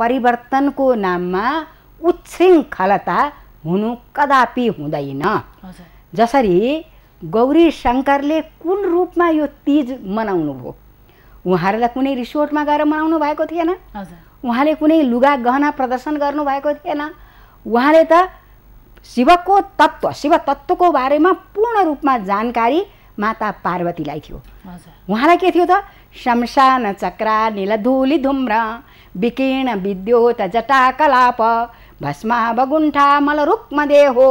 परिवर्तनको नाममा उच्छृङ्खलता हुनु कदापि हुँदैन जसरी गौरी शङ्करले कुन रूपमा यो तिज मनाउनुभयो उहाँहरूलाई कुनै रिसोर्टमा गएर मनाउनु भएको थिएन उहाँले कुनै लुगा गहना प्रदर्शन गर्नुभएको थिएन उहाँले त शिवको तत्त्व शिव तत्त्वको बारेमा पूर्ण रूपमा जानकारी माता पार्वतीलाई थियो उहाँलाई के थियो त शमशान चक्रा निलधुली धुम्र विकिर्ण विद्योत जटा कलाप भस्मा बगुण्ठा मल रुक्म देहो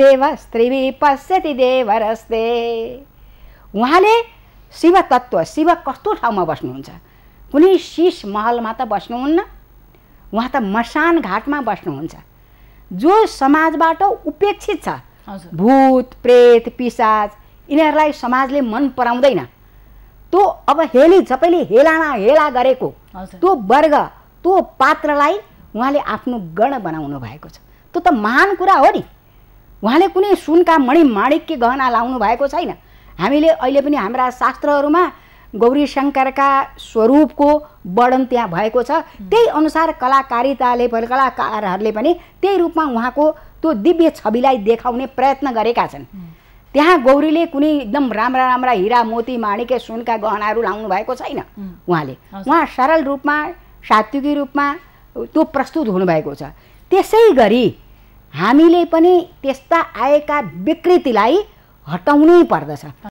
देव स्त्री पश्यति देवरस्ते उहाँले शिव तत्त्व शिव कस्तो ठाउँमा बस्नुहुन्छ कुनै शीश महलमा त बस्नुहुन्न उहाँ त मसान घाटमा बस्नुहुन्छ जो समाजबाट उपेक्षित छ भूत प्रेत पिसाज यिनीहरूलाई समाजले मन पराउँदैन त्यो अब हेली सबैले हेलाना हेला गरेको त्यो वर्ग त्यो पात्रलाई उहाँले आफ्नो गण बनाउनु भएको छ त्यो त महान कुरा हो नि उहाँले कुनै सुनका मणि माणिक्य गहना लाउनु भएको छैन हामीले अहिले पनि हाम्रा शास्त्रहरूमा गौरी शङ्करका स्वरूपको वर्णन त्यहाँ भएको छ त्यही अनुसार कलाकारिताले पनि कलाकारहरूले पनि त्यही रूपमा उहाँको त्यो दिव्य छविलाई देखाउने प्रयत्न गरेका छन् त्यहाँ गौरीले कुनै एकदम राम्रा राम्रा हिरा मोती माणिके सुनका गहनाहरू लाउनु भएको छैन उहाँले उहाँ सरल रूपमा सात्विकी रूपमा त्यो प्रस्तुत हुनुभएको छ त्यसै गरी हामीले पनि त्यस्ता आएका विकृतिलाई हटाउनै पर्दछ